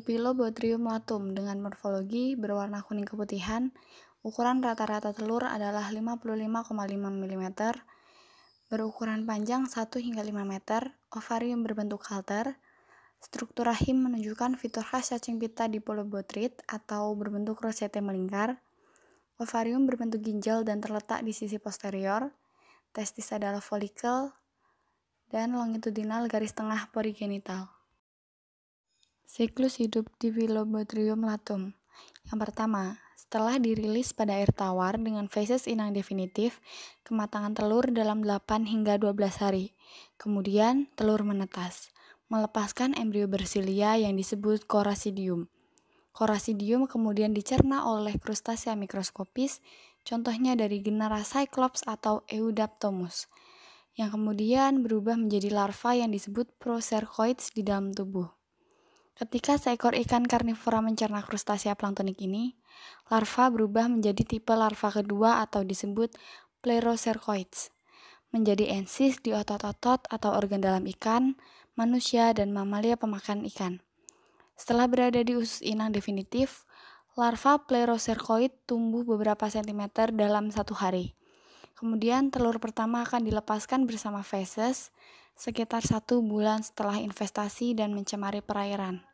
Dipilobotrium latum dengan morfologi berwarna kuning keputihan, ukuran rata-rata telur adalah 55,5 mm, berukuran panjang 1 hingga 5 meter, ovarium berbentuk halter, struktur rahim menunjukkan fitur khas cacing pita dipilobotrit atau berbentuk rosete melingkar, ovarium berbentuk ginjal dan terletak di sisi posterior, testis adalah folikel, dan longitudinal garis tengah perigenital. Siklus hidup di Vilobotrium latum. Yang pertama, setelah dirilis pada air tawar dengan feses inang definitif, kematangan telur dalam 8 hingga 12 hari. Kemudian, telur menetas, melepaskan embrio bersilia yang disebut korasidium. Korasidium kemudian dicerna oleh krustasia mikroskopis, contohnya dari genera Cyclops atau Eudaptomus, yang kemudian berubah menjadi larva yang disebut Procercoids di dalam tubuh. Ketika seekor ikan karnivora mencerna krustasia planktonik ini, larva berubah menjadi tipe larva kedua atau disebut plerocercoids, menjadi ensis di otot-otot atau organ dalam ikan, manusia, dan mamalia pemakan ikan. Setelah berada di usus inang definitif, larva plerocercoid tumbuh beberapa sentimeter dalam satu hari. Kemudian telur pertama akan dilepaskan bersama feses sekitar satu bulan setelah investasi dan mencemari perairan.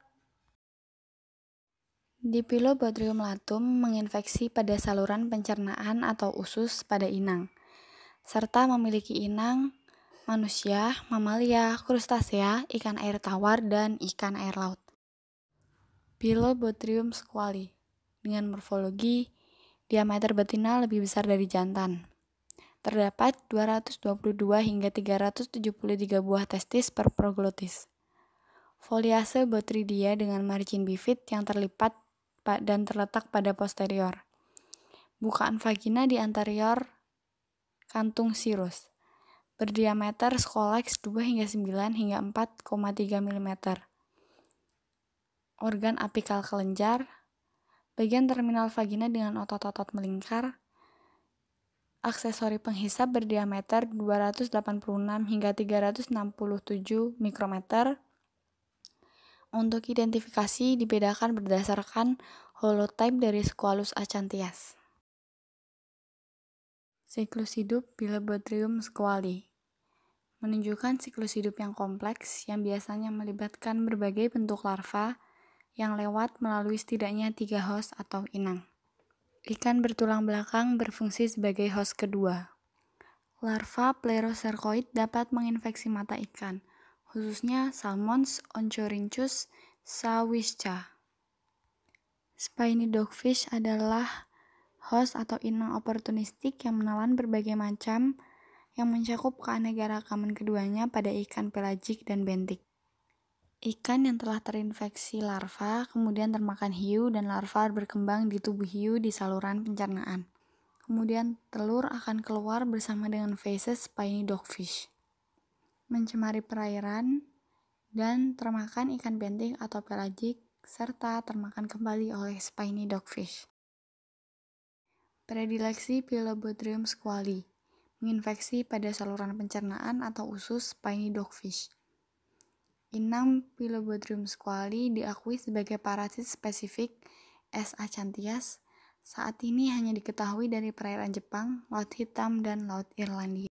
Dipilobodrium latum menginfeksi pada saluran pencernaan atau usus pada inang, serta memiliki inang manusia, mamalia, krustasea, ikan air tawar, dan ikan air laut. Pilobotrium squali dengan morfologi diameter betina lebih besar dari jantan. Terdapat 222 hingga 373 buah testis per proglotis. Foliase botridia dengan margin bifid yang terlipat dan terletak pada posterior. Bukaan vagina di anterior kantung sirus. Berdiameter skoleks 2 hingga 9 hingga 4,3 mm. Organ apikal kelenjar, bagian terminal vagina dengan otot-otot melingkar, aksesori penghisap berdiameter 286 hingga 367 mikrometer, untuk identifikasi dibedakan berdasarkan holotype dari Squalus acanthias. Siklus hidup Bilobotrium squali menunjukkan siklus hidup yang kompleks yang biasanya melibatkan berbagai bentuk larva yang lewat melalui setidaknya tiga host atau inang. Ikan bertulang belakang berfungsi sebagai host kedua. Larva plerosercoid dapat menginfeksi mata ikan, khususnya Salmons onchorhynchus sawisca. Spiny dogfish adalah host atau inang oportunistik yang menelan berbagai macam yang mencakup keanekaragaman keduanya pada ikan pelagik dan bentik. Ikan yang telah terinfeksi larva kemudian termakan hiu dan larva berkembang di tubuh hiu di saluran pencernaan. Kemudian telur akan keluar bersama dengan feces spiny dogfish mencemari perairan, dan termakan ikan benteng atau pelagik, serta termakan kembali oleh spiny dogfish. Predileksi Pilobodrium squali menginfeksi pada saluran pencernaan atau usus spiny dogfish. Inang Pilobodrium squali diakui sebagai parasit spesifik S. acanthias, saat ini hanya diketahui dari perairan Jepang, Laut Hitam, dan Laut Irlandia.